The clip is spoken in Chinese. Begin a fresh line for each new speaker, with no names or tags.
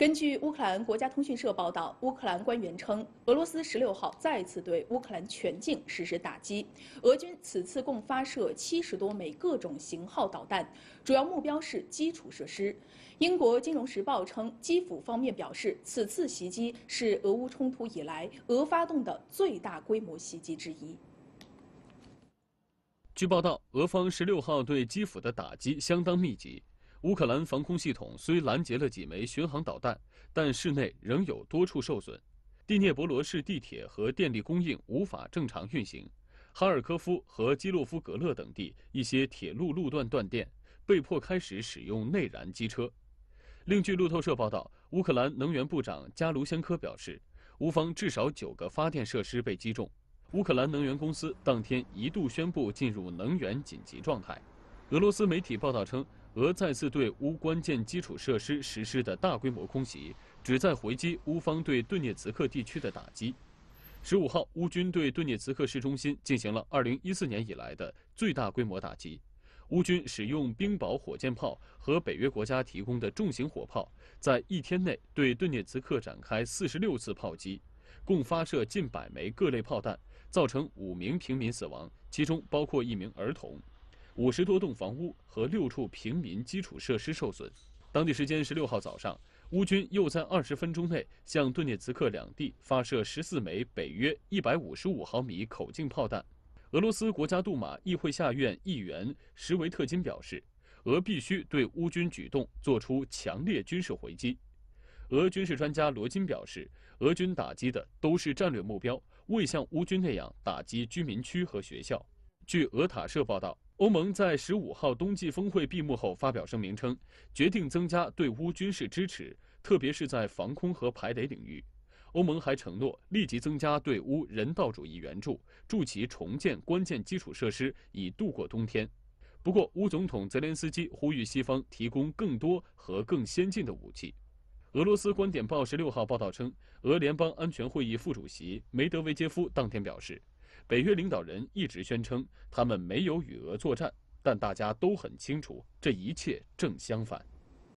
根据乌克兰国家通讯社报道，乌克兰官员称，俄罗斯十六号再次对乌克兰全境实施打击。俄军此次共发射七十多枚各种型号导弹，主要目标是基础设施。英国《金融时报》称，基辅方面表示，此次袭击是俄乌冲突以来俄发动的最大规模袭击之一。
据报道，俄方十六号对基辅的打击相当密集。乌克兰防空系统虽拦截了几枚巡航导弹，但室内仍有多处受损。第聂伯罗市地铁和电力供应无法正常运行，哈尔科夫和基洛夫格勒等地一些铁路路段断电，被迫开始使用内燃机车。另据路透社报道，乌克兰能源部长加卢先科表示，乌方至少九个发电设施被击中。乌克兰能源公司当天一度宣布进入能源紧急状态。俄罗斯媒体报道称。俄再次对乌关键基础设施实施的大规模空袭，旨在回击乌方对顿涅茨克地区的打击。十五号，乌军对顿涅茨克市中心进行了二零一四年以来的最大规模打击。乌军使用冰雹火箭炮和北约国家提供的重型火炮，在一天内对顿涅茨克展开四十六次炮击，共发射近百枚各类炮弹，造成五名平民死亡，其中包括一名儿童。五十多栋房屋和六处平民基础设施受损。当地时间十六号早上，乌军又在二十分钟内向顿涅茨克两地发射十四枚北约一百五十五毫米口径炮弹。俄罗斯国家杜马议会下院议员什维特金表示，俄必须对乌军举动作出强烈军事回击。俄军事专家罗金表示，俄军打击的都是战略目标，未像乌军那样打击居民区和学校。据俄塔社报道。欧盟在十五号冬季峰会闭幕后发表声明称，决定增加对乌军事支持，特别是在防空和排雷领域。欧盟还承诺立即增加对乌人道主义援助，助其重建关键基础设施，以度过冬天。不过，乌总统泽连斯基呼吁西方提供更多和更先进的武器。俄罗斯观点报十六号报道称，俄联邦安全会议副主席梅德韦杰夫当天表示。北约领导人一直宣称他们没有与俄作战，但大家都很清楚，这一切正相反。